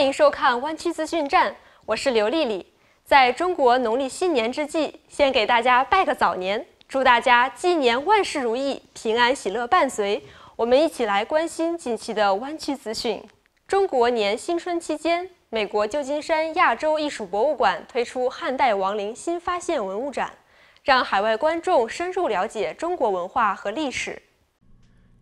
欢迎收看湾区资讯站，我是刘丽丽。在中国农历新年之际，先给大家拜个早年，祝大家鸡年万事如意，平安喜乐伴随。我们一起来关心近期的湾区资讯。中国年新春期间，美国旧金山亚洲艺术博物馆推出汉代王陵新发现文物展，让海外观众深入了解中国文化和历史。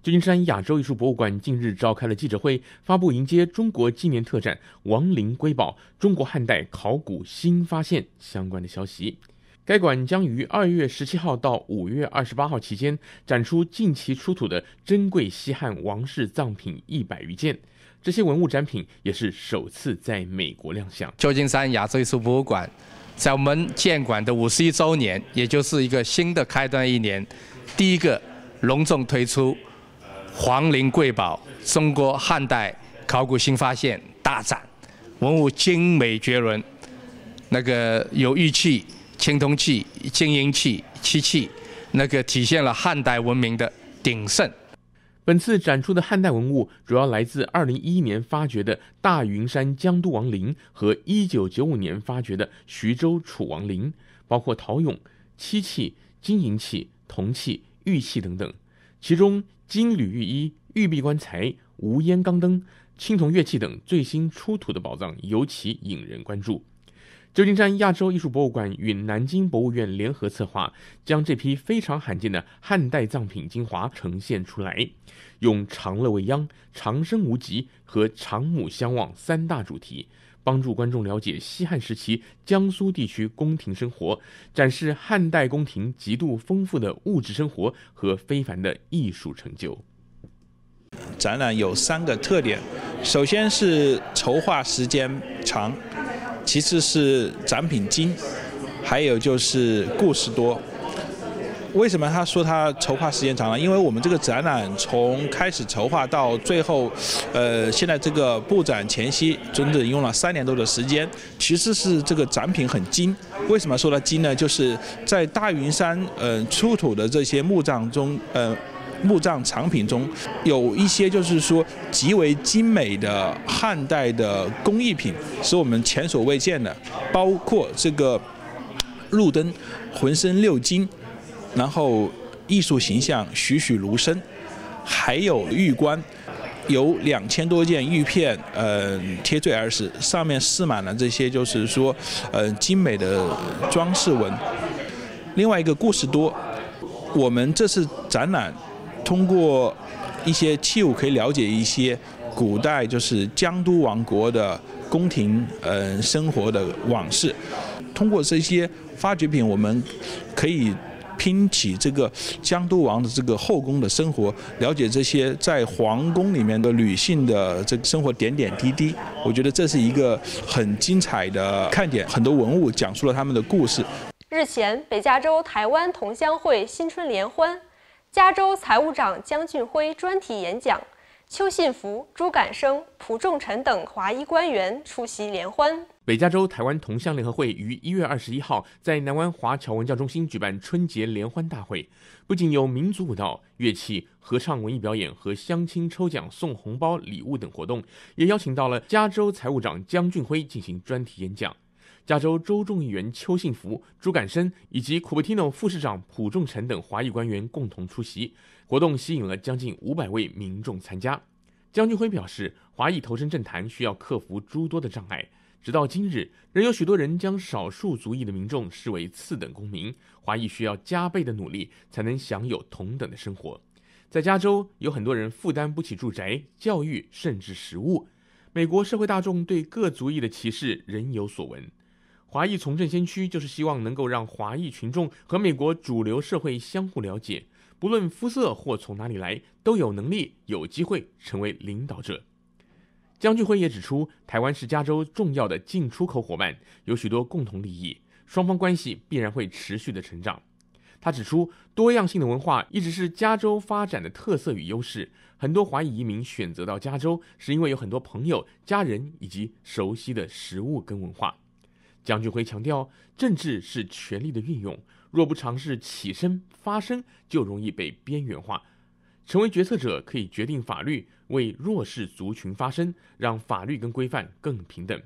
旧金山亚洲艺术博物馆近日召开了记者会，发布迎接中国纪念特展《王陵瑰宝：中国汉代考古新发现》相关的消息。该馆将于二月十七号到五月二十八号期间展出近期出土的珍贵西汉王室藏品一百余件，这些文物展品也是首次在美国亮相。旧金山亚洲艺术博物馆在我们建馆的五十一周年，也就是一个新的开端一年，第一个隆重推出。皇陵贵宝：中国汉代考古新发现大展，文物精美绝伦，那个有玉器、青铜器、金银器、漆器，那个体现了汉代文明的鼎盛。本次展出的汉代文物主要来自2011年发掘的大云山江都王陵和1995年发掘的徐州楚王陵，包括陶俑、漆器、金银器、铜器、玉器等等。其中，金缕玉衣、玉璧棺材、无烟钢灯、青铜乐器等最新出土的宝藏尤其引人关注。旧金山亚洲艺术博物馆与南京博物院联合策划，将这批非常罕见的汉代藏品精华呈现出来，用“长乐未央”“长生无极”和“长母相望”三大主题。帮助观众了解西汉时期江苏地区宫廷生活，展示汉代宫廷极度丰富的物质生活和非凡的艺术成就。展览有三个特点：首先是筹划时间长，其次是展品精，还有就是故事多。为什么他说他筹划时间长了？因为我们这个展览从开始筹划到最后，呃，现在这个布展前夕，整整用了三年多的时间。其实是这个展品很精。为什么说它精呢？就是在大云山呃出土的这些墓葬中，呃墓葬藏品中有一些就是说极为精美的汉代的工艺品，是我们前所未见的。包括这个路灯，浑身六金。然后艺术形象栩栩如生，还有玉冠，有两千多件玉片，嗯，贴缀而死，上面饰满了这些就是说，嗯，精美的装饰纹。另外一个故事多，我们这次展览通过一些器物可以了解一些古代就是江都王国的宫廷，嗯，生活的往事。通过这些发掘品，我们可以。拼起这个江都王的这个后宫的生活，了解这些在皇宫里面的女性的这个生活点点滴滴，我觉得这是一个很精彩的看点。很多文物讲述了他们的故事。日前，北加州台湾同乡会新春联欢，加州财务长江俊辉专题演讲。邱信福、朱感生、蒲仲臣等华裔官员出席联欢。北加州台湾同乡联合会于一月二十一号在南湾华侨文教中心举办春节联欢大会，不仅有民族舞蹈、乐器合唱、文艺表演和相亲抽奖送红包礼物等活动，也邀请到了加州财务长江俊辉进行专题演讲。加州州众议员邱信福、朱敢生以及 Cupertino 副市长普仲臣等华裔官员共同出席，活动吸引了将近五百位民众参加。江俊辉表示，华裔投身政坛需要克服诸多的障碍，直到今日，仍有许多人将少数族裔的民众视为次等公民。华裔需要加倍的努力才能享有同等的生活。在加州，有很多人负担不起住宅、教育，甚至食物。美国社会大众对各族裔的歧视仍有所闻。华裔从政先驱就是希望能够让华裔群众和美国主流社会相互了解，不论肤色或从哪里来，都有能力有机会成为领导者。江俊辉也指出，台湾是加州重要的进出口伙伴，有许多共同利益，双方关系必然会持续的成长。他指出，多样性的文化一直是加州发展的特色与优势，很多华裔移民选择到加州是因为有很多朋友、家人以及熟悉的食物跟文化。蒋俊辉强调，政治是权力的运用，若不尝试起身发声，就容易被边缘化。成为决策者可以决定法律，为弱势族群发声，让法律跟规范更平等。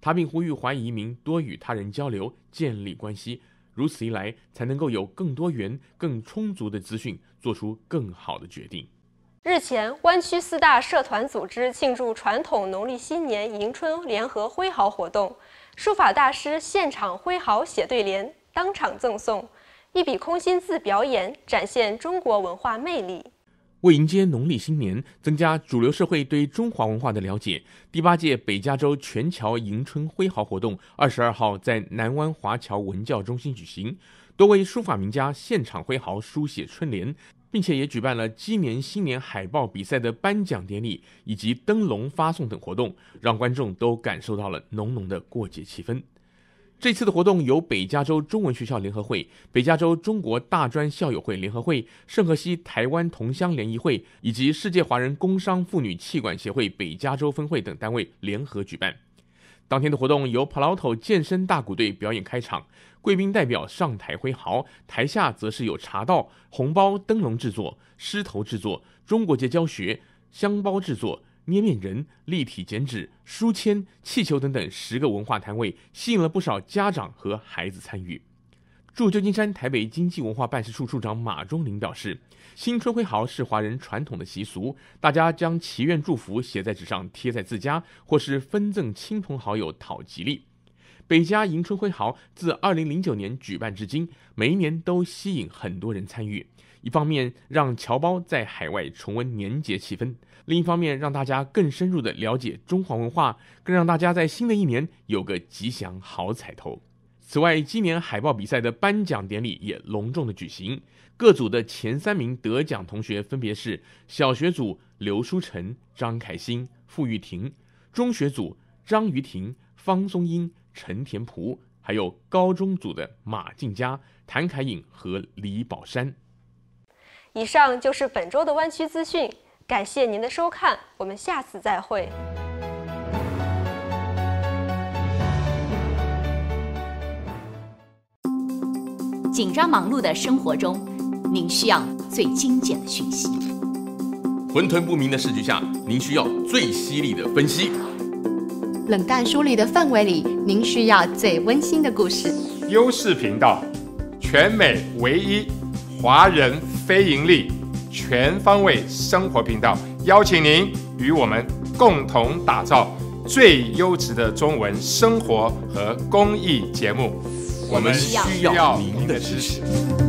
他并呼吁华裔民多与他人交流，建立关系，如此一来才能够有更多元、更充足的资讯，做出更好的决定。日前，湾区四大社团组织庆祝传统农历新年迎春联合挥毫活动。书法大师现场挥毫写对联，当场赠送一笔空心字表演，展现中国文化魅力。为迎接农历新年，增加主流社会对中华文化的了解，第八届北加州全侨迎春挥毫活动二十二号在南湾华侨文教中心举行，多位书法名家现场挥毫书写春联。并且也举办了鸡年新年海报比赛的颁奖典礼以及灯笼发送等活动，让观众都感受到了浓浓的过节气氛。这次的活动由北加州中文学校联合会、北加州中国大专校友会联合会、圣何西台湾同乡联谊会以及世界华人工商妇女气管协会北加州分会等单位联合举办。当天的活动由 p a l t o 健身大鼓队表演开场，贵宾代表上台挥毫，台下则是有茶道、红包、灯笼制作、狮头制作、中国结教学、香包制作、捏面人、立体剪纸、书签、气球等等十个文化摊位，吸引了不少家长和孩子参与。驻旧金山台北经济文化办事处处长马忠林表示。新春挥毫是华人传统的习俗，大家将祈愿祝福写在纸上贴在自家，或是分赠亲朋好友讨吉利。北家迎春挥毫自二零零九年举办至今，每一年都吸引很多人参与。一方面让侨胞在海外重温年节气氛，另一方面让大家更深入的了解中华文化，更让大家在新的一年有个吉祥好彩头。此外，今年海报比赛的颁奖典礼也隆重的举行。各组的前三名得奖同学分别是：小学组刘书晨、张凯欣、傅玉婷；中学组张雨婷、方松英、陈田璞，还有高中组的马静佳、谭凯颖和李宝山。以上就是本周的湾区资讯，感谢您的收看，我们下次再会。紧张忙碌的生活中，您需要最精简的讯息；混沌不明的视局下，您需要最犀利的分析；冷淡疏离的氛围里，您需要最温馨的故事。优视频道，全美唯一华人非盈利全方位生活频道，邀请您与我们共同打造最优质的中文生活和公益节目。我们需要您的支持。